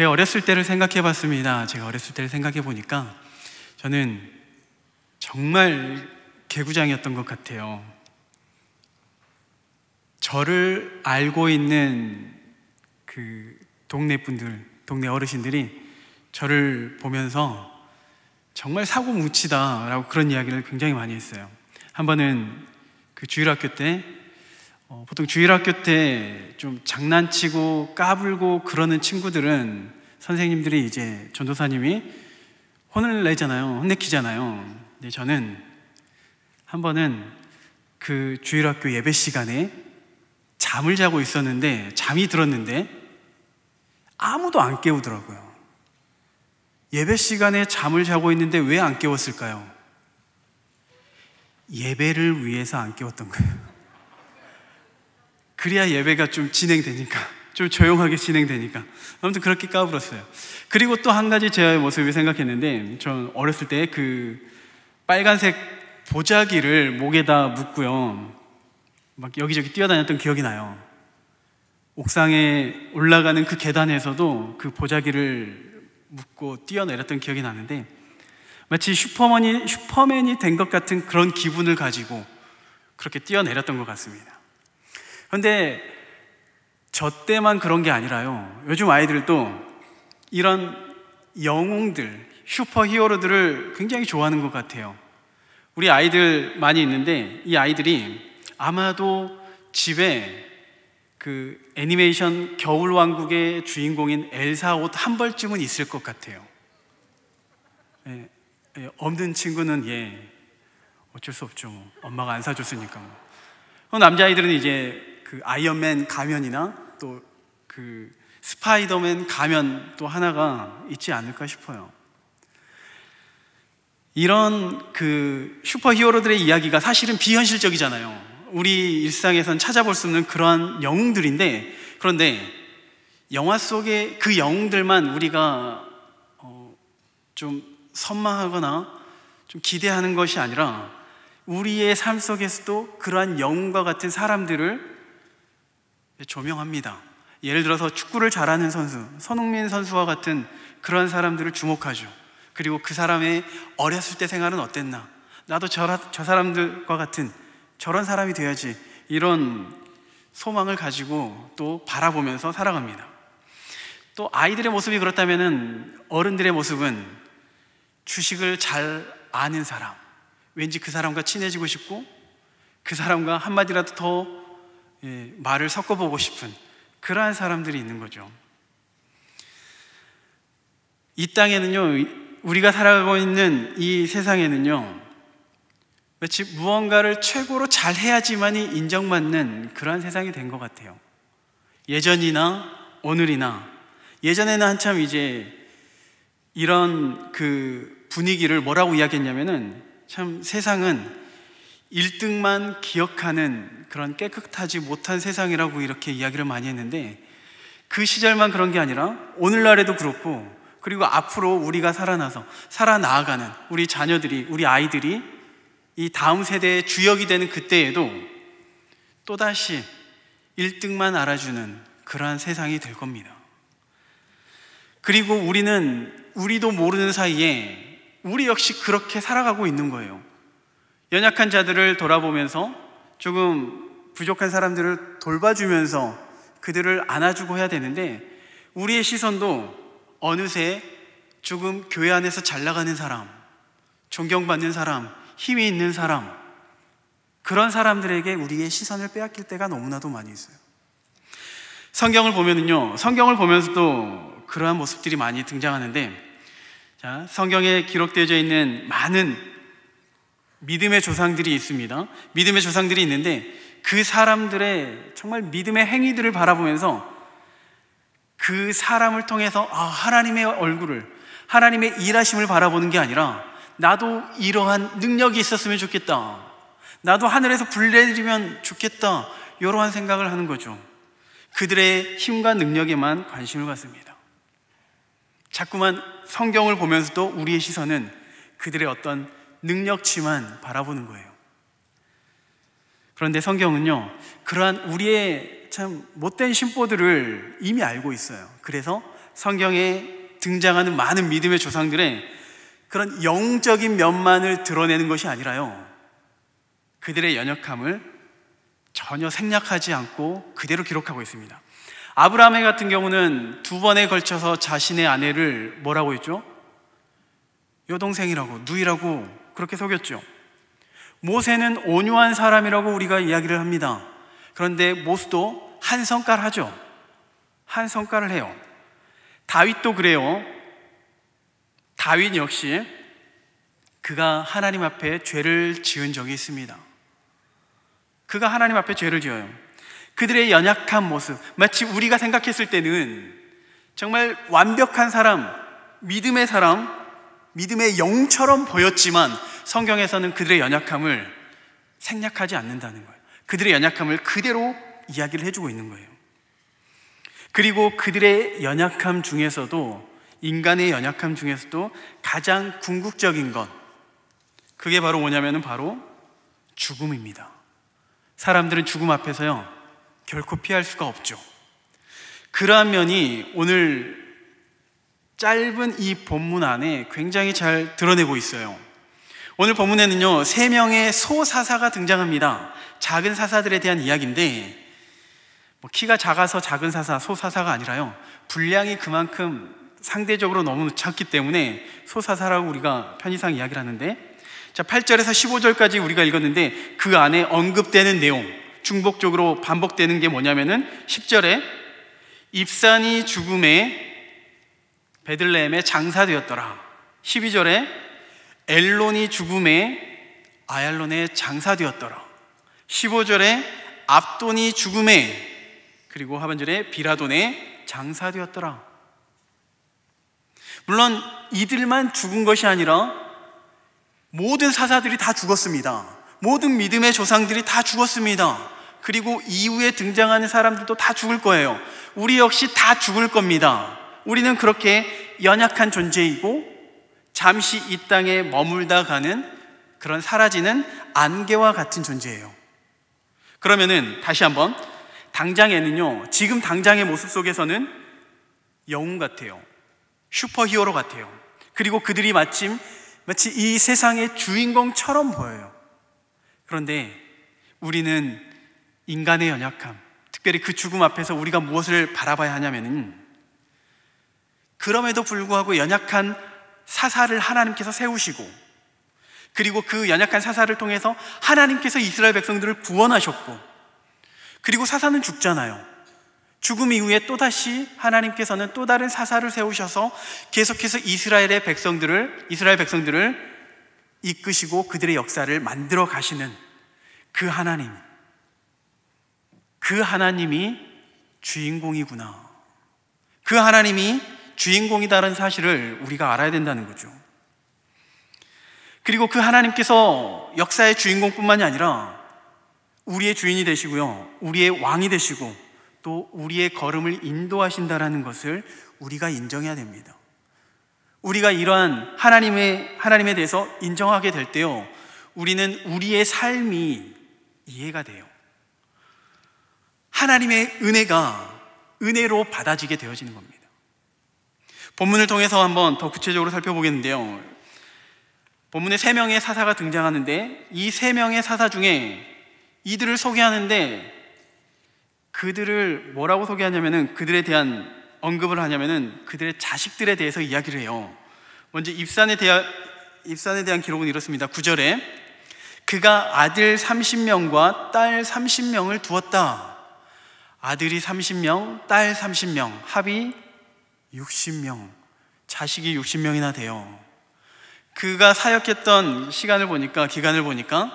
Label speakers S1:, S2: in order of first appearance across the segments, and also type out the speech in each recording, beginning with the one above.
S1: 제 어렸을 때를 생각해 봤습니다. 제가 어렸을 때를 생각해 보니까 저는 정말 개구장이었던 것 같아요. 저를 알고 있는 그 동네 분들, 동네 어르신들이 저를 보면서 정말 사고 뭉치다라고 그런 이야기를 굉장히 많이 했어요. 한 번은 그 주일학교 때 어, 보통 주일학교 때 좀 장난치고 까불고 그러는 친구들은 선생님들이 이제 전도사님이 혼을 내잖아요. 혼내키잖아요. 근데 저는 한 번은 그 주일학교 예배 시간에 잠을 자고 있었는데 잠이 들었는데 아무도 안 깨우더라고요. 예배 시간에 잠을 자고 있는데 왜 안 깨웠을까요? 예배를 위해서 안 깨웠던 거예요. 그래야 예배가 좀 진행되니까, 좀 조용하게 진행되니까. 아무튼 그렇게 까불었어요. 그리고 또 한 가지 제 모습을 생각했는데, 전 어렸을 때 그 빨간색 보자기를 목에다 묶고요. 막 여기저기 뛰어다녔던 기억이 나요. 옥상에 올라가는 그 계단에서도 그 보자기를 묶고 뛰어내렸던 기억이 나는데 마치 슈퍼맨이, 슈퍼맨이 된 것 같은 그런 기분을 가지고 그렇게 뛰어내렸던 것 같습니다. 그런데 저 때만 그런 게 아니라요. 요즘 아이들도 이런 영웅들, 슈퍼 히어로들을 굉장히 좋아하는 것 같아요. 우리 아이들 많이 있는데 이 아이들이 아마도 집에 그 애니메이션 겨울왕국의 주인공인 엘사 옷 한 벌쯤은 있을 것 같아요. 예, 예, 없는 친구는 예, 어쩔 수 없죠. 뭐. 엄마가 안 사줬으니까. 뭐. 그 남자아이들은 이제 그 아이언맨 가면이나 또 그 스파이더맨 가면 또 하나가 있지 않을까 싶어요. 이런 그 슈퍼 히어로들의 이야기가 사실은 비현실적이잖아요. 우리 일상에선 찾아볼 수 없는 그러한 영웅들인데, 그런데 영화 속의 그 영웅들만 우리가 어좀 선망하거나 좀 기대하는 것이 아니라 우리의 삶 속에서도 그러한 영웅과 같은 사람들을 조명합니다. 예를 들어서 축구를 잘하는 선수, 손흥민 선수와 같은 그런 사람들을 주목하죠. 그리고 그 사람의 어렸을 때 생활은 어땠나? 나도 저, 저 사람들과 같은 저런 사람이 돼야지. 이런 소망을 가지고 또 바라보면서 살아갑니다. 또 아이들의 모습이 그렇다면 어른들의 모습은 주식을 잘 아는 사람, 왠지 그 사람과 친해지고 싶고 그 사람과 한마디라도 더 예, 말을 섞어보고 싶은 그러한 사람들이 있는 거죠. 이 땅에는요, 우리가 살아가고 있는 이 세상에는요, 마치 무언가를 최고로 잘해야지만이 인정받는 그러한 세상이 된 것 같아요. 예전이나 오늘이나 예전에는 한참 이제 이런 그 분위기를 뭐라고 이야기했냐면은 참 세상은 1등만 기억하는 그런 깨끗하지 못한 세상이라고 이렇게 이야기를 많이 했는데 그 시절만 그런 게 아니라 오늘날에도 그렇고 그리고 앞으로 우리가 살아나서 살아나아가는 우리 자녀들이 우리 아이들이 이 다음 세대의 주역이 되는 그때에도 또다시 1등만 알아주는 그러한 세상이 될 겁니다. 그리고 우리는 우리도 모르는 사이에 우리 역시 그렇게 살아가고 있는 거예요. 연약한 자들을 돌아보면서 조금 부족한 사람들을 돌봐주면서 그들을 안아주고 해야 되는데 우리의 시선도 어느새 조금 교회 안에서 잘 나가는 사람, 존경받는 사람, 힘이 있는 사람, 그런 사람들에게 우리의 시선을 빼앗길 때가 너무나도 많이 있어요. 성경을 보면은요, 성경을 보면서도 그러한 모습들이 많이 등장하는데, 자, 성경에 기록되어 있는 많은 믿음의 조상들이 있습니다. 믿음의 조상들이 있는데 그 사람들의 정말 믿음의 행위들을 바라보면서 그 사람을 통해서 아, 하나님의 얼굴을, 하나님의 일하심을 바라보는 게 아니라 나도 이러한 능력이 있었으면 좋겠다. 나도 하늘에서 불 내리면 좋겠다. 이러한 생각을 하는 거죠. 그들의 힘과 능력에만 관심을 갖습니다. 자꾸만 성경을 보면서도 우리의 시선은 그들의 어떤 능력치만 바라보는 거예요. 그런데 성경은요, 그러한 우리의 참 못된 심보들을 이미 알고 있어요. 그래서 성경에 등장하는 많은 믿음의 조상들의 그런 영적인 면만을 드러내는 것이 아니라요, 그들의 연역함을 전혀 생략하지 않고 그대로 기록하고 있습니다. 아브라함의 같은 경우는 두 번에 걸쳐서 자신의 아내를 뭐라고 했죠? 여동생이라고, 누이라고 그렇게 속였죠. 모세는 온유한 사람이라고 우리가 이야기를 합니다. 그런데 모스도 한 성깔 하죠. 한 성깔을 해요. 다윗도 그래요. 다윗 역시 그가 하나님 앞에 죄를 지은 적이 있습니다. 그가 하나님 앞에 죄를 지어요. 그들의 연약한 모습, 마치 우리가 생각했을 때는 정말 완벽한 사람, 믿음의 사람, 믿음의 영처럼 보였지만 성경에서는 그들의 연약함을 생략하지 않는다는 거예요. 그들의 연약함을 그대로 이야기를 해주고 있는 거예요. 그리고 그들의 연약함 중에서도 인간의 연약함 중에서도 가장 궁극적인 것 그게 바로 뭐냐면은 바로 죽음입니다. 사람들은 죽음 앞에서요 결코 피할 수가 없죠. 그러한 면이 오늘 짧은 이 본문 안에 굉장히 잘 드러내고 있어요. 오늘 본문에는요, 세 명의 소사사가 등장합니다. 작은 사사들에 대한 이야기인데, 뭐 키가 작아서 작은 사사, 소사사가 아니라요, 분량이 그만큼 상대적으로 너무 작기 때문에 소사사라고 우리가 편의상 이야기를 하는데, 자, 8절에서 15절까지 우리가 읽었는데, 그 안에 언급되는 내용, 중복적으로 반복되는 게 뭐냐면은 10절에 입산이 죽음에 베들레헴에 장사되었더라. 12절에 엘론이 죽음에 아얄론에 장사되었더라. 15절에 압돈이 죽음에 그리고 하반절에 비라돈에 장사되었더라. 물론 이들만 죽은 것이 아니라 모든 사사들이 다 죽었습니다. 모든 믿음의 조상들이 다 죽었습니다. 그리고 이후에 등장하는 사람들도 다 죽을 거예요. 우리 역시 다 죽을 겁니다. 우리는 그렇게 연약한 존재이고 잠시 이 땅에 머물다 가는 그런 사라지는 안개와 같은 존재예요. 그러면은 다시 한번 당장에는요. 지금 당장의 모습 속에서는 영웅 같아요. 슈퍼히어로 같아요. 그리고 그들이 마침 마치 이 세상의 주인공처럼 보여요. 그런데 우리는 인간의 연약함, 특별히 그 죽음 앞에서 우리가 무엇을 바라봐야 하냐면은 그럼에도 불구하고 연약한 사사를 하나님께서 세우시고 그리고 그 연약한 사사를 통해서 하나님께서 이스라엘 백성들을 구원하셨고 그리고 사사는 죽잖아요. 죽음 이후에 또다시 하나님께서는 또 다른 사사를 세우셔서 계속해서 이스라엘의 백성들을 이스라엘 백성들을 이끄시고 그들의 역사를 만들어 가시는 그 하나님. 그 하나님이 주인공이구나. 그 하나님이 주인공이다라는 사실을 우리가 알아야 된다는 거죠. 그리고 그 하나님께서 역사의 주인공뿐만이 아니라 우리의 주인이 되시고요. 우리의 왕이 되시고 또 우리의 걸음을 인도하신다라는 것을 우리가 인정해야 됩니다. 우리가 이러한 하나님의 하나님에 대해서 인정하게 될 때요. 우리는 우리의 삶이 이해가 돼요. 하나님의 은혜가 은혜로 받아지게 되어지는 겁니다. 본문을 통해서 한번 더 구체적으로 살펴보겠는데요. 본문에 세 명의 사사가 등장하는데 이 세 명의 사사 중에 이들을 소개하는데 그들을 뭐라고 소개하냐면은 그들에 대한 언급을 하냐면은 그들의 자식들에 대해서 이야기를 해요. 먼저 입산에 대한 입산에 대한 기록은 이렇습니다. 9절에 그가 아들 30명과 딸 30명을 두었다. 아들이 30명, 딸 30명, 합이 60명, 자식이 60명이나 돼요. 그가 사역했던 시간을 보니까, 기간을 보니까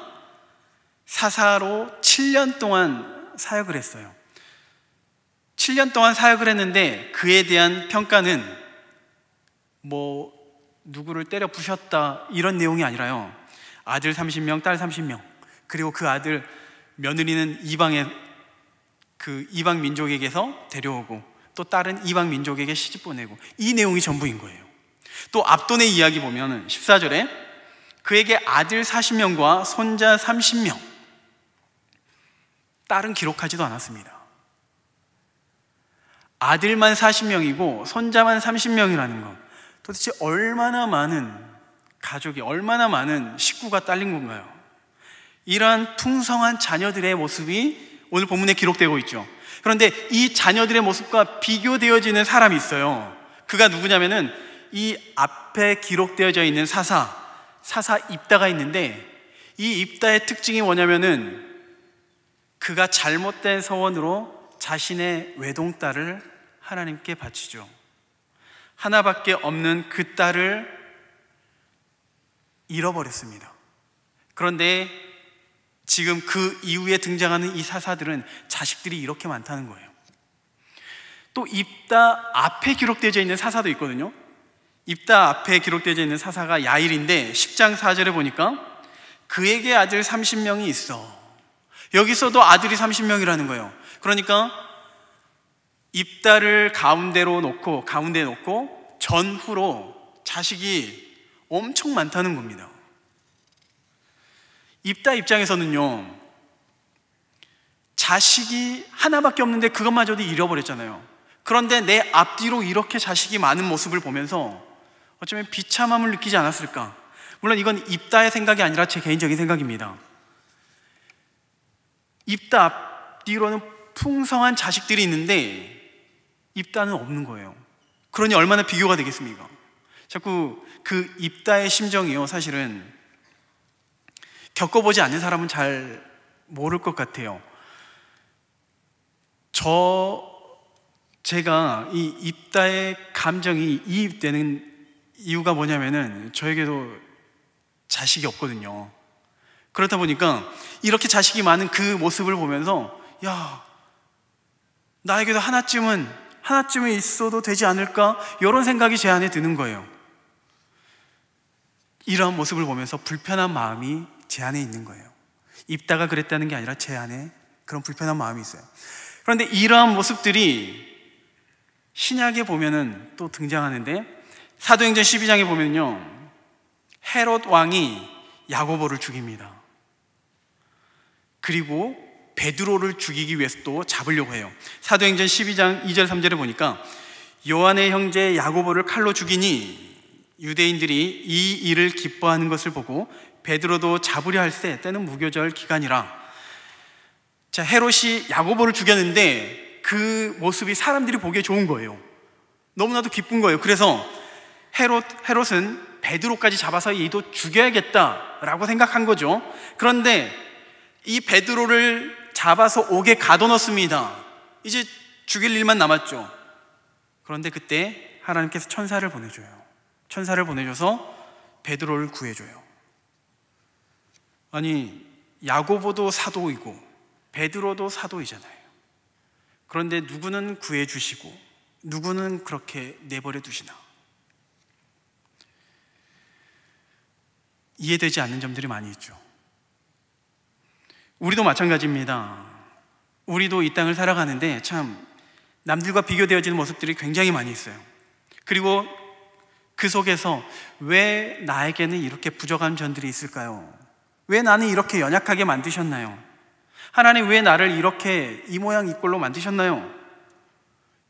S1: 사사로 7년 동안 사역을 했어요. 7년 동안 사역을 했는데 그에 대한 평가는 뭐 누구를 때려 부셨다 이런 내용이 아니라요. 아들 30명, 딸 30명. 그리고 그 아들 며느리는 이방에그 이방 민족에게서 데려오고 또 다른 이방 민족에게 시집 보내고 이 내용이 전부인 거예요. 또 앞돈의 이야기 보면 14절에 그에게 아들 40명과 손자 30명 딸은 기록하지도 않았습니다. 아들만 40명이고 손자만 30명이라는 것 도대체 얼마나 많은 가족이 얼마나 많은 식구가 딸린 건가요? 이러한 풍성한 자녀들의 모습이 오늘 본문에 기록되고 있죠. 그런데 이 자녀들의 모습과 비교되어지는 사람이 있어요. 그가 누구냐면은 이 앞에 기록되어져 있는 사사, 사사 입다가 있는데 이 입다의 특징이 뭐냐면은 그가 잘못된 서원으로 자신의 외동딸을 하나님께 바치죠. 하나밖에 없는 그 딸을 잃어버렸습니다. 그런데 지금 그 이후에 등장하는 이 사사들은 자식들이 이렇게 많다는 거예요. 또 입다 앞에 기록되어 있는 사사도 있거든요. 입다 앞에 기록되어 있는 사사가 야일인데 10장 4절에 보니까 그에게 아들 30명이 있어. 여기서도 아들이 30명이라는 거예요. 그러니까 입다를 가운데로 놓고 가운데 놓고 전후로 자식이 엄청 많다는 겁니다. 입다 입장에서는요, 자식이 하나밖에 없는데 그것마저도 잃어버렸잖아요. 그런데 내 앞뒤로 이렇게 자식이 많은 모습을 보면서 어쩌면 비참함을 느끼지 않았을까? 물론 이건 입다의 생각이 아니라 제 개인적인 생각입니다. 입다 앞뒤로는 풍성한 자식들이 있는데 입다는 없는 거예요. 그러니 얼마나 비교가 되겠습니까? 자꾸 그 입다의 심정이요, 사실은 겪어보지 않는 사람은 잘 모를 것 같아요. 저, 제가 이 입다의 감정이 이입되는 이유가 뭐냐면은 저에게도 자식이 없거든요. 그렇다 보니까 이렇게 자식이 많은 그 모습을 보면서 야, 나에게도 하나쯤은, 하나쯤은 있어도 되지 않을까? 이런 생각이 제 안에 드는 거예요. 이러 모습을 보면서 불편한 마음이 제 안에 있는 거예요. 입다가 그랬다는 게 아니라 제 안에 그런 불편한 마음이 있어요. 그런데 이러한 모습들이 신약에 보면은 또 등장하는데 사도행전 12장에 보면요. 헤롯 왕이 야고보를 죽입니다. 그리고 베드로를 죽이기 위해서 또 잡으려고 해요. 사도행전 12장 2절 3절에 보니까 요한의 형제 야고보를 칼로 죽이니 유대인들이 이 일을 기뻐하는 것을 보고 베드로도 잡으려 할 때 때는 무교절 기간이라 자 헤롯이 야고보를 죽였는데 그 모습이 사람들이 보기에 좋은 거예요. 너무나도 기쁜 거예요. 그래서 헤롯 헤롯은 베드로까지 잡아서 이도 죽여야겠다라고 생각한 거죠. 그런데 이 베드로를 잡아서 옥에 가둬놓습니다. 이제 죽일 일만 남았죠. 그런데 그때 하나님께서 천사를 보내줘요. 천사를 보내줘서 베드로를 구해줘요. 아니 야고보도 사도이고 베드로도 사도이잖아요. 그런데 누구는 구해 주시고 누구는 그렇게 내버려 두시나? 이해되지 않는 점들이 많이 있죠. 우리도 마찬가지입니다. 우리도 이 땅을 살아가는데 참 남들과 비교되어지는 모습들이 굉장히 많이 있어요. 그리고 그 속에서 왜 나에게는 이렇게 부족한 점들이 있을까요? 왜 나는 이렇게 연약하게 만드셨나요? 하나님 왜 나를 이렇게 이 모양 이 꼴로 만드셨나요?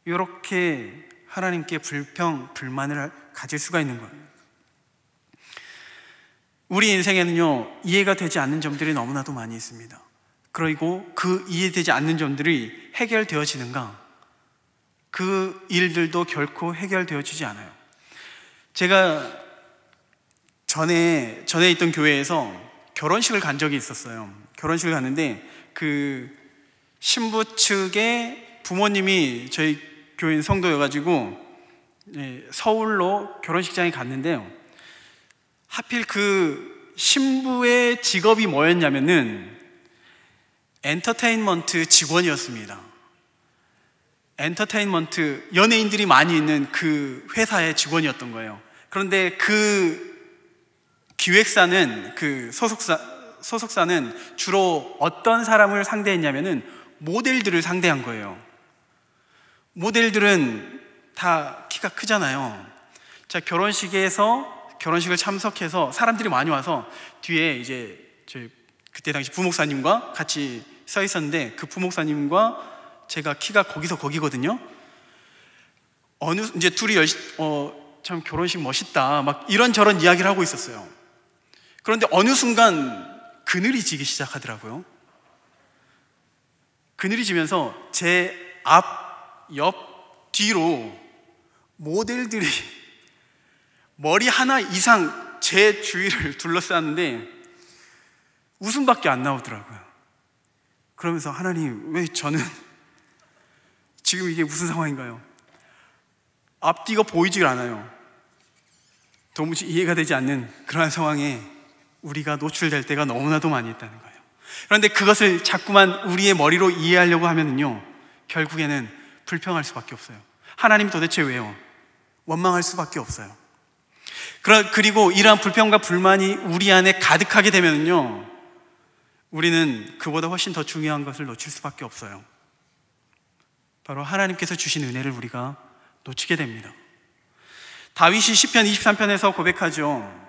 S1: 이렇게 하나님께 불평, 불만을 가질 수가 있는 거예요. 우리 인생에는요, 이해가 되지 않는 점들이 너무나도 많이 있습니다. 그리고 그 이해되지 않는 점들이 해결되어지는가? 그 일들도 결코 해결되어지지 않아요. 제가 전에 전에 있던 교회에서 결혼식을 간 적이 있었어요. 결혼식을 갔는데 그 신부 측의 부모님이 저희 교인 성도여가지고 예, 서울로 결혼식장에 갔는데요. 하필 그 신부의 직업이 뭐였냐면은 엔터테인먼트 직원이었습니다. 엔터테인먼트 연예인들이 많이 있는 그 회사의 직원이었던 거예요. 그런데 그 기획사는 그 소속사 소속사는 주로 어떤 사람을 상대했냐면은 모델들을 상대한 거예요. 모델들은 다 키가 크잖아요. 자, 결혼식에서 결혼식을 참석해서 사람들이 많이 와서 뒤에 이제 저 그때 당시 부목사님과 같이 서 있었는데 그 부목사님과 제가 키가 거기서 거기거든요. 어느 이제 둘이 열시, 어, 참 결혼식 멋있다 막 이런저런 이야기를 하고 있었어요. 그런데 어느 순간 그늘이 지기 시작하더라고요. 그늘이 지면서 제 앞, 옆, 뒤로 모델들이 머리 하나 이상 제 주위를 둘러쌌는데 웃음밖에 안 나오더라고요. 그러면서 하나님, 왜 저는 지금 이게 무슨 상황인가요? 앞뒤가 보이질 않아요. 도무지 이해가 되지 않는 그러한 상황에 우리가 노출될 때가 너무나도 많이 있다는 거예요. 그런데 그것을 자꾸만 우리의 머리로 이해하려고 하면요 결국에는 불평할 수밖에 없어요. 하나님 도대체 왜요? 원망할 수밖에 없어요. 그리고 이러한 불평과 불만이 우리 안에 가득하게 되면요 우리는 그보다 훨씬 더 중요한 것을 놓칠 수밖에 없어요. 바로 하나님께서 주신 은혜를 우리가 놓치게 됩니다. 다윗이 시편 23편에서 고백하죠.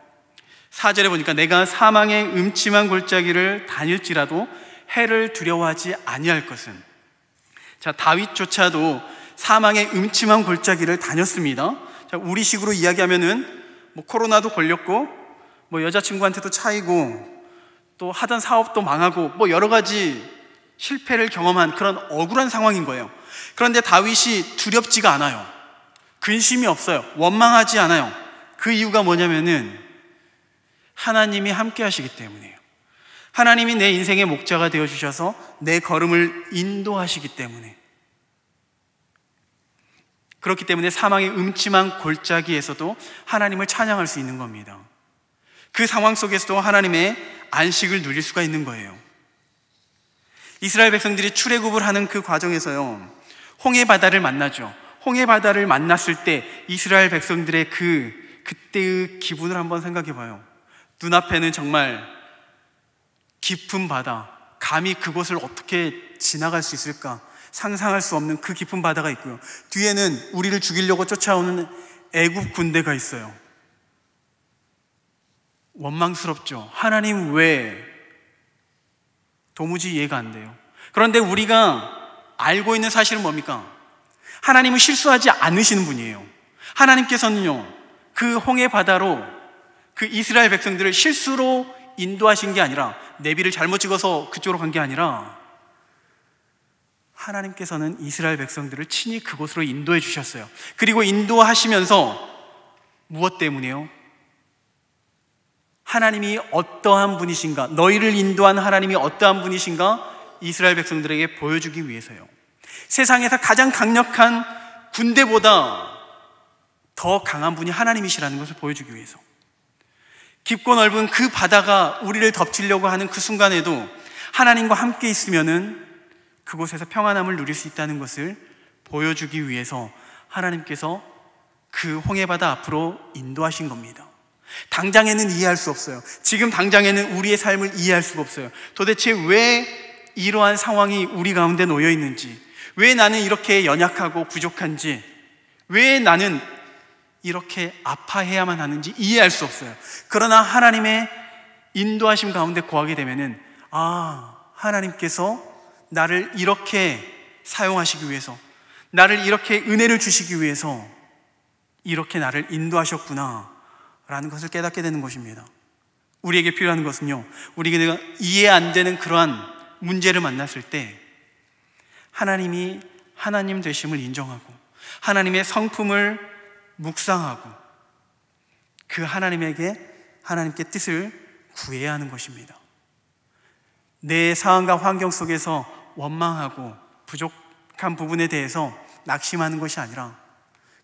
S1: 4절에 보니까 내가 사망의 음침한 골짜기를 다닐지라도 해를 두려워하지 아니할 것은 자 다윗조차도 사망의 음침한 골짜기를 다녔습니다. 자 우리식으로 이야기하면은 뭐 코로나도 걸렸고 뭐 여자친구한테도 차이고 또 하던 사업도 망하고 뭐 여러 가지 실패를 경험한 그런 억울한 상황인 거예요. 그런데 다윗이 두렵지가 않아요. 근심이 없어요. 원망하지 않아요. 그 이유가 뭐냐면은 하나님이 함께 하시기 때문이에요. 하나님이 내 인생의 목자가 되어 주셔서 내 걸음을 인도하시기 때문에 그렇기 때문에 사망의 음침한 골짜기에서도 하나님을 찬양할 수 있는 겁니다. 그 상황 속에서도 하나님의 안식을 누릴 수가 있는 거예요. 이스라엘 백성들이 출애굽을 하는 그 과정에서요. 홍해 바다를 만나죠. 홍해 바다를 만났을 때 이스라엘 백성들의 그 그때의 기분을 한번 생각해 봐요. 눈앞에는 정말 깊은 바다, 감히 그곳을 어떻게 지나갈 수 있을까? 상상할 수 없는 그 깊은 바다가 있고요. 뒤에는 우리를 죽이려고 쫓아오는 애굽 군대가 있어요. 원망스럽죠. 하나님 왜? 도무지 이해가 안 돼요. 그런데 우리가 알고 있는 사실은 뭡니까? 하나님은 실수하지 않으시는 분이에요. 하나님께서는요, 그 홍해 바다로 그 이스라엘 백성들을 실수로 인도하신 게 아니라 내비를 잘못 찍어서 그쪽으로 간 게 아니라 하나님께서는 이스라엘 백성들을 친히 그곳으로 인도해 주셨어요. 그리고 인도하시면서 무엇 때문에요? 하나님이 어떠한 분이신가? 너희를 인도한 하나님이 어떠한 분이신가? 이스라엘 백성들에게 보여주기 위해서요. 세상에서 가장 강력한 군대보다 더 강한 분이 하나님이시라는 것을 보여주기 위해서. 깊고 넓은 그 바다가 우리를 덮치려고 하는 그 순간에도 하나님과 함께 있으면은 그곳에서 평안함을 누릴 수 있다는 것을 보여주기 위해서 하나님께서 그 홍해바다 앞으로 인도하신 겁니다. 당장에는 이해할 수 없어요. 지금 당장에는 우리의 삶을 이해할 수가 없어요. 도대체 왜 이러한 상황이 우리 가운데 놓여 있는지, 왜 나는 이렇게 연약하고 부족한지, 왜 나는 이렇게 아파해야만 하는지 이해할 수 없어요. 그러나 하나님의 인도하심 가운데 구하게 되면은 아, 하나님께서 나를 이렇게 사용하시기 위해서 나를 이렇게 은혜를 주시기 위해서 이렇게 나를 인도하셨구나 라는 것을 깨닫게 되는 것입니다. 우리에게 필요한 것은요. 우리가 이해 안 되는 그러한 문제를 만났을 때 하나님이 하나님 되심을 인정하고 하나님의 성품을 묵상하고 그 하나님에게 하나님께 뜻을 구해야 하는 것입니다. 내 상황과 환경 속에서 원망하고 부족한 부분에 대해서 낙심하는 것이 아니라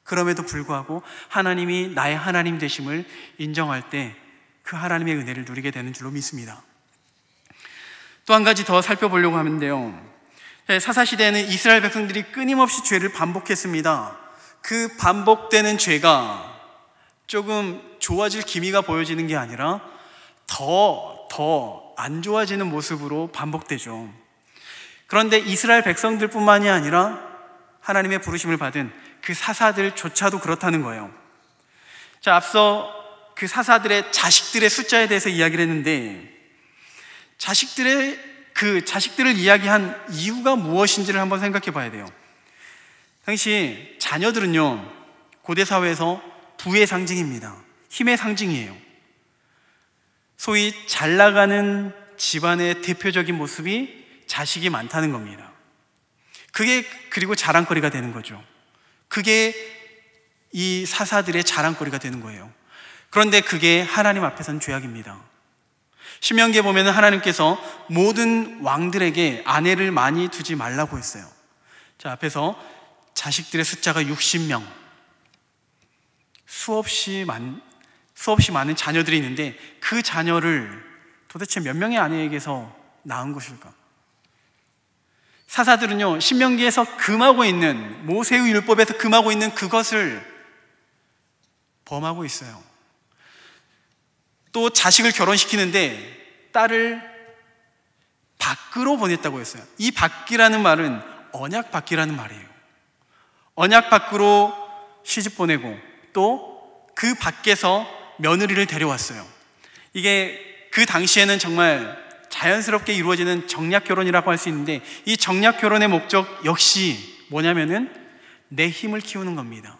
S1: 그럼에도 불구하고 하나님이 나의 하나님 되심을 인정할 때 그 하나님의 은혜를 누리게 되는 줄로 믿습니다. 또 한 가지 더 살펴보려고 하는데요. 예, 사사시대에는 이스라엘 백성들이 끊임없이 죄를 반복했습니다. 그 반복되는 죄가 조금 좋아질 기미가 보여지는 게 아니라 더, 더 안 좋아지는 모습으로 반복되죠. 그런데 이스라엘 백성들 뿐만이 아니라 하나님의 부르심을 받은 그 사사들조차도 그렇다는 거예요. 자, 앞서 그 사사들의 자식들의 숫자에 대해서 이야기를 했는데 자식들의 그 자식들을 이야기한 이유가 무엇인지를 한번 생각해 봐야 돼요. 당시 자녀들은요, 고대 사회에서 부의 상징입니다. 힘의 상징이에요. 소위 잘 나가는 집안의 대표적인 모습이 자식이 많다는 겁니다. 그게 그리고 자랑거리가 되는 거죠. 그게 이 사사들의 자랑거리가 되는 거예요. 그런데 그게 하나님 앞에선 죄악입니다. 신명기 보면 하나님께서 모든 왕들에게 아내를 많이 두지 말라고 했어요. 자, 앞에서 자식들의 숫자가 60명. 수없이 많, 수없이 많은 자녀들이 있는데 그 자녀를 도대체 몇 명의 아내에게서 낳은 것일까? 사사들은요, 신명기에서 금하고 있는, 모세의 율법에서 금하고 있는 그것을 범하고 있어요. 또 자식을 결혼시키는데 딸을 밖으로 보냈다고 했어요. 이 밖이라는 말은 언약 밖이라는 말이에요. 언약 밖으로 시집 보내고 또 그 밖에서 며느리를 데려왔어요. 이게 그 당시에는 정말 자연스럽게 이루어지는 정략 결혼이라고 할 수 있는데 이 정략 결혼의 목적 역시 뭐냐면은 내 힘을 키우는 겁니다.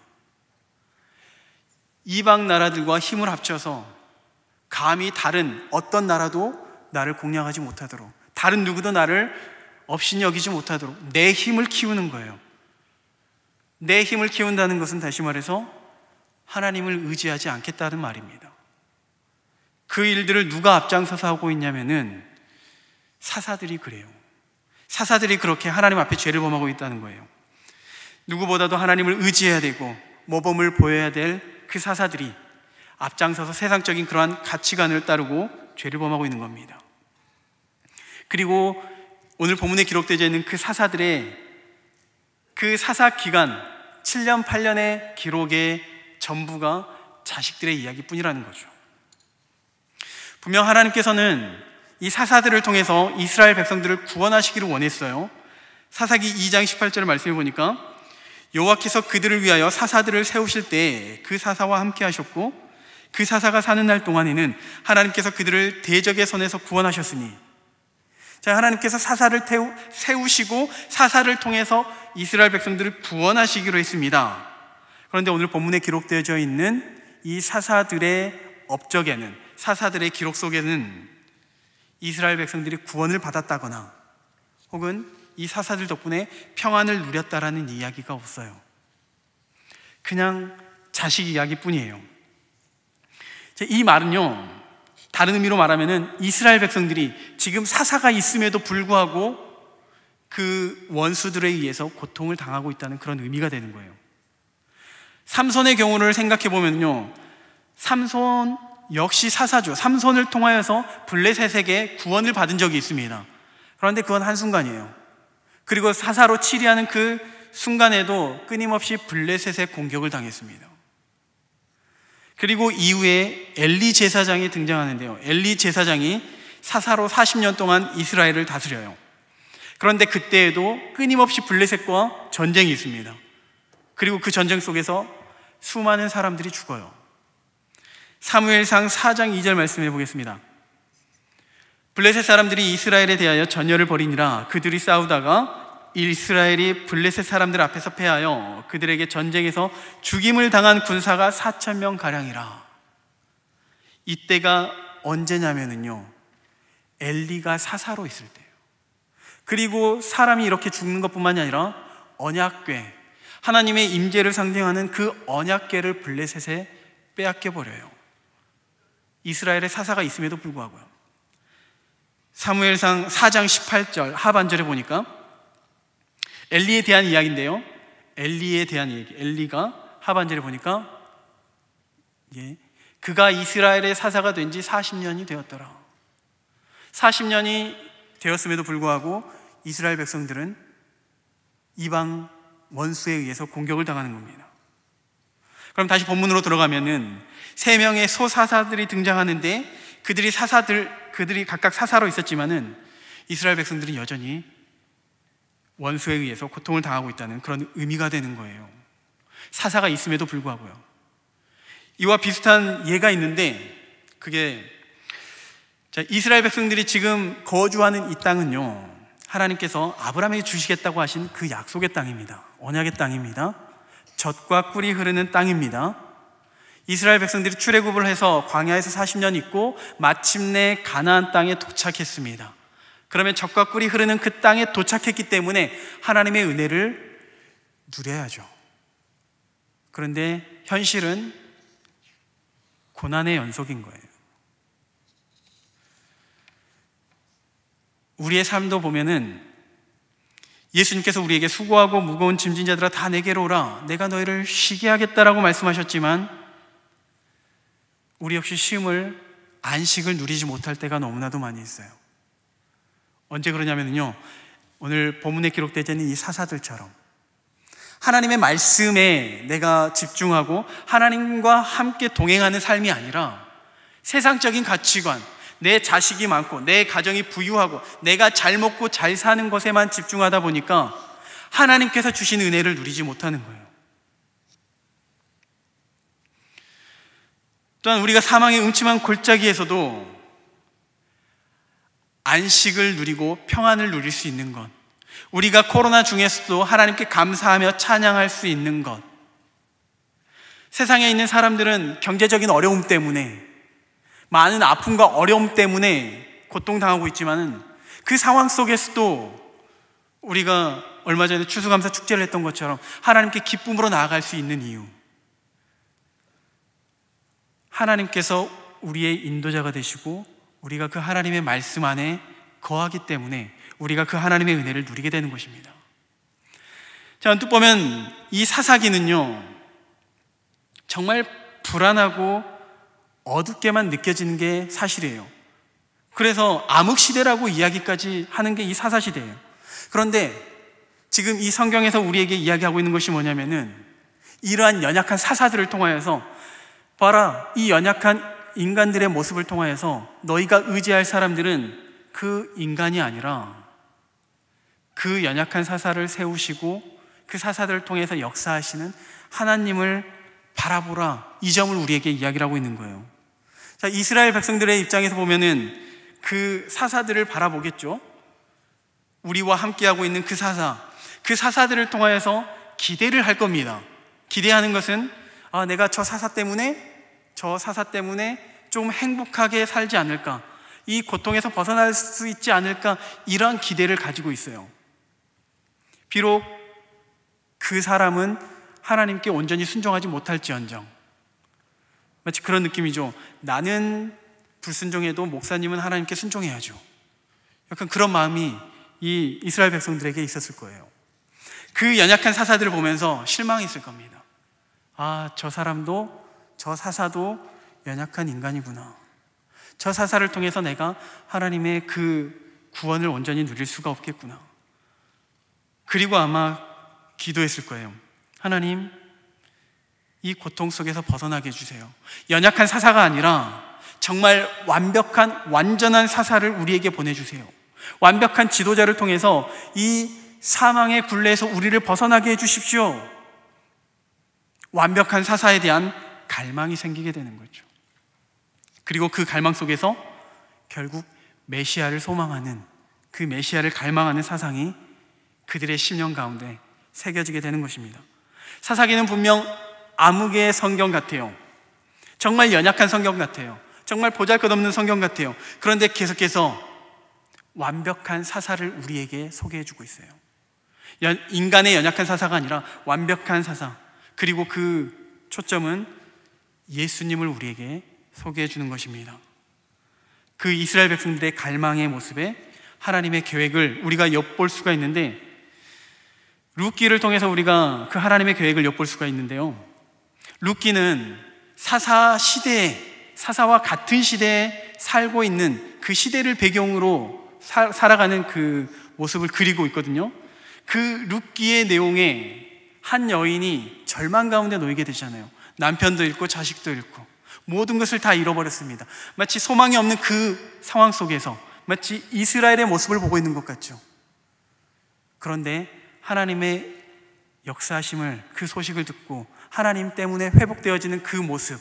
S1: 이방 나라들과 힘을 합쳐서 감히 다른 어떤 나라도 나를 공략하지 못하도록 다른 누구도 나를 업신여기지 못하도록 내 힘을 키우는 거예요. 내 힘을 키운다는 것은 다시 말해서 하나님을 의지하지 않겠다는 말입니다. 그 일들을 누가 앞장서서 하고 있냐면은 사사들이 그래요. 사사들이 그렇게 하나님 앞에 죄를 범하고 있다는 거예요. 누구보다도 하나님을 의지해야 되고 모범을 보여야 될 그 사사들이 앞장서서 세상적인 그러한 가치관을 따르고 죄를 범하고 있는 겁니다. 그리고 오늘 본문에 기록되어 있는 그 사사들의 그 사사 기간 7년 8년의 기록의 전부가 자식들의 이야기뿐이라는 거죠. 분명 하나님께서는 이 사사들을 통해서 이스라엘 백성들을 구원하시기를 원했어요. 사사기 2장 18절 말씀해 보니까 여호와께서 그들을 위하여 사사들을 세우실 때 그 사사와 함께 하셨고 그 사사가 사는 날 동안에는 하나님께서 그들을 대적의 손에서 구원하셨으니 자, 하나님께서 사사를 태우, 세우시고 사사를 통해서 이스라엘 백성들을 구원하시기로 했습니다. 그런데 오늘 본문에 기록되어져 있는 이 사사들의 업적에는, 사사들의 기록 속에는 이스라엘 백성들이 구원을 받았다거나 혹은 이 사사들 덕분에 평안을 누렸다라는 이야기가 없어요. 그냥 자식 이야기뿐이에요. 이 말은요, 다른 의미로 말하면은 이스라엘 백성들이 지금 사사가 있음에도 불구하고 그 원수들에 의해서 고통을 당하고 있다는 그런 의미가 되는 거예요. 삼손의 경우를 생각해 보면요. 삼손 역시 사사죠. 삼손을 통하여서 블레셋에게 구원을 받은 적이 있습니다. 그런데 그건 한순간이에요. 그리고 사사로 치리하는 그 순간에도 끊임없이 블레셋의 공격을 당했습니다. 그리고 이후에 엘리 제사장이 등장하는데요. 엘리 제사장이 사사로 40년 동안 이스라엘을 다스려요. 그런데 그때에도 끊임없이 블레셋과 전쟁이 있습니다. 그리고 그 전쟁 속에서 수많은 사람들이 죽어요. 사무엘상 4장 2절 말씀해 보겠습니다. 블레셋 사람들이 이스라엘에 대하여 전열을 벌이니라 그들이 싸우다가 이스라엘이 블레셋 사람들 앞에서 패하여 그들에게 전쟁에서 죽임을 당한 군사가 4천 명 가량이라. 이때가 언제냐면은요. 엘리가 사사로 있을 때예요. 그리고 사람이 이렇게 죽는 것뿐만이 아니라 언약궤 하나님의 임재를 상징하는 그 언약궤를 블레셋에 빼앗겨 버려요. 이스라엘의 사사가 있음에도 불구하고요. 사무엘상 4장 18절 하반절에 보니까 엘리에 대한 이야기인데요. 엘리에 대한 이야기. 엘리가 하반절에 보니까 예, 그가 이스라엘의 사사가 된 지 40년이 되었더라. 40년이 되었음에도 불구하고 이스라엘 백성들은 이방 원수에 의해서 공격을 당하는 겁니다. 그럼 다시 본문으로 들어가면은 세 명의 소사사들이 등장하는데 그들이 사사들 그들이 각각 사사로 있었지만은 이스라엘 백성들은 여전히 원수에 의해서 고통을 당하고 있다는 그런 의미가 되는 거예요. 사사가 있음에도 불구하고요. 이와 비슷한 예가 있는데 그게 자, 이스라엘 백성들이 지금 거주하는 이 땅은요. 하나님께서 아브라함에게 주시겠다고 하신 그 약속의 땅입니다. 언약의 땅입니다. 젖과 꿀이 흐르는 땅입니다. 이스라엘 백성들이 출애굽을 해서 광야에서 40년 있고 마침내 가나안 땅에 도착했습니다. 그러면 적과 꿀이 흐르는 그 땅에 도착했기 때문에 하나님의 은혜를 누려야죠. 그런데 현실은 고난의 연속인 거예요. 우리의 삶도 보면은 예수님께서 우리에게 수고하고 무거운 짐진 자들아 다 내게로 오라 내가 너희를 쉬게 하겠다라고 말씀하셨지만 우리 역시 쉼을 안식을 누리지 못할 때가 너무나도 많이 있어요. 언제 그러냐면요. 오늘 본문에 기록되지 않은 이 사사들처럼 하나님의 말씀에 내가 집중하고 하나님과 함께 동행하는 삶이 아니라 세상적인 가치관, 내 자식이 많고 내 가정이 부유하고 내가 잘 먹고 잘 사는 것에만 집중하다 보니까 하나님께서 주신 은혜를 누리지 못하는 거예요. 또한 우리가 사망의 음침한 골짜기에서도 안식을 누리고 평안을 누릴 수 있는 것. 우리가 코로나 중에서도 하나님께 감사하며 찬양할 수 있는 것. 세상에 있는 사람들은 경제적인 어려움 때문에 많은 아픔과 어려움 때문에 고통당하고 있지만은 그 상황 속에서도 우리가 얼마 전에 추수감사 축제를 했던 것처럼 하나님께 기쁨으로 나아갈 수 있는 이유. 하나님께서 우리의 인도자가 되시고 우리가 그 하나님의 말씀 안에 거하기 때문에 우리가 그 하나님의 은혜를 누리게 되는 것입니다. 자, 언뜻 보면 이 사사기는요, 정말 불안하고 어둡게만 느껴지는 게 사실이에요. 그래서 암흑시대라고 이야기까지 하는 게 이 사사시대예요. 그런데 지금 이 성경에서 우리에게 이야기하고 있는 것이 뭐냐면은 이러한 연약한 사사들을 통하여서 봐라, 이 연약한 인간들의 모습을 통하여서 너희가 의지할 사람들은 그 인간이 아니라 그 연약한 사사를 세우시고 그 사사들을 통해서 역사하시는 하나님을 바라보라. 이 점을 우리에게 이야기를 하고 있는 거예요. 자, 이스라엘 백성들의 입장에서 보면은 그 사사들을 바라보겠죠. 우리와 함께하고 있는 그 사사. 그 사사들을 통하여서 기대를 할 겁니다. 기대하는 것은 아, 내가 저 사사 때문에 저 사사 때문에 좀 행복하게 살지 않을까, 이 고통에서 벗어날 수 있지 않을까, 이런 기대를 가지고 있어요. 비록 그 사람은 하나님께 온전히 순종하지 못할지언정. 마치 그런 느낌이죠. 나는 불순종해도 목사님은 하나님께 순종해야죠. 약간 그런 마음이 이 이스라엘 백성들에게 있었을 거예요. 그 연약한 사사들을 보면서 실망했을 겁니다. 아, 저 사람도 저 사사도 연약한 인간이구나. 저 사사를 통해서 내가 하나님의 그 구원을 온전히 누릴 수가 없겠구나. 그리고 아마 기도했을 거예요. 하나님, 이 고통 속에서 벗어나게 해주세요. 연약한 사사가 아니라 정말 완벽한, 완전한 사사를 우리에게 보내주세요. 완벽한 지도자를 통해서 이 사망의 굴레에서 우리를 벗어나게 해주십시오. 완벽한 사사에 대한 갈망이 생기게 되는 거죠. 그리고 그 갈망 속에서 결국 메시아를 소망하는 그 메시아를 갈망하는 사상이 그들의 심령 가운데 새겨지게 되는 것입니다. 사사기는 분명 암흑의 성경 같아요. 정말 연약한 성경 같아요. 정말 보잘 것 없는 성경 같아요. 그런데 계속해서 완벽한 사사를 우리에게 소개해 주고 있어요. 인간의 연약한 사사가 아니라 완벽한 사사. 그리고 그 초점은 예수님을 우리에게 소개해 주는 것입니다. 그 이스라엘 백성들의 갈망의 모습에 하나님의 계획을 우리가 엿볼 수가 있는데 룻기를 통해서 우리가 그 하나님의 계획을 엿볼 수가 있는데요. 룻기는 사사 시대에 사사와 같은 시대에 살고 있는 그 시대를 배경으로 사, 살아가는 그 모습을 그리고 있거든요. 그 룻기의 내용에 한 여인이 절망 가운데 놓이게 되잖아요. 남편도 잃고 자식도 잃고 모든 것을 다 잃어버렸습니다. 마치 소망이 없는 그 상황 속에서 마치 이스라엘의 모습을 보고 있는 것 같죠. 그런데 하나님의 역사심을 그 소식을 듣고 하나님 때문에 회복되어지는 그 모습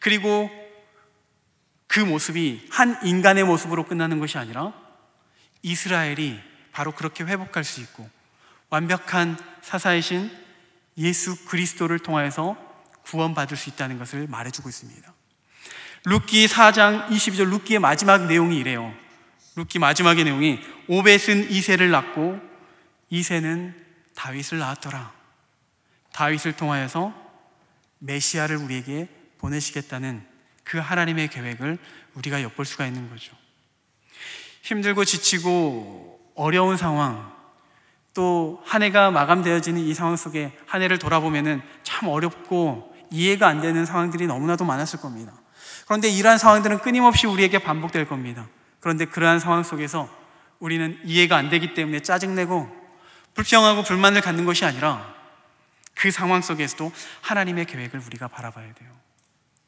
S1: 그리고 그 모습이 한 인간의 모습으로 끝나는 것이 아니라 이스라엘이 바로 그렇게 회복할 수 있고 완벽한 사사이신 예수 그리스도를 통하여서 구원받을 수 있다는 것을 말해주고 있습니다. 룻기 4장 22절 룻기의 마지막 내용이 이래요. 룻기 마지막의 내용이 오벳은 이세를 낳고 이세는 다윗을 낳았더라. 다윗을 통하여서 메시아를 우리에게 보내시겠다는 그 하나님의 계획을 우리가 엿볼 수가 있는 거죠. 힘들고 지치고 어려운 상황, 또 한 해가 마감되어지는 이 상황 속에 한 해를 돌아보면참 어렵고 이해가 안 되는 상황들이 너무나도 많았을 겁니다. 그런데 이러한 상황들은 끊임없이 우리에게 반복될 겁니다. 그런데 그러한 상황 속에서 우리는 이해가 안 되기 때문에 짜증내고 불평하고 불만을 갖는 것이 아니라 그 상황 속에서도 하나님의 계획을 우리가 바라봐야 돼요.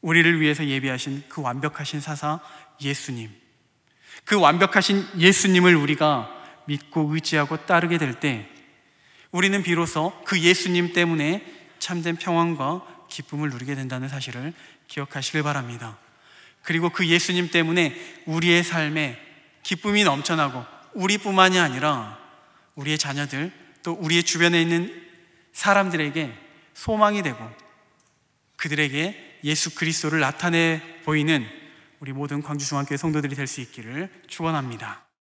S1: 우리를 위해서 예비하신 그 완벽하신 사사 예수님. 그 완벽하신 예수님을 우리가 믿고 의지하고 따르게 될 때 우리는 비로소 그 예수님 때문에 참된 평안과 기쁨을 누리게 된다는 사실을 기억하시길 바랍니다. 그리고 그 예수님 때문에 우리의 삶에 기쁨이 넘쳐나고 우리뿐만이 아니라 우리의 자녀들 또 우리의 주변에 있는 사람들에게 소망이 되고 그들에게 예수 그리스도를 나타내 보이는 우리 모든 광주중앙교회 성도들이 될 수 있기를 축원합니다.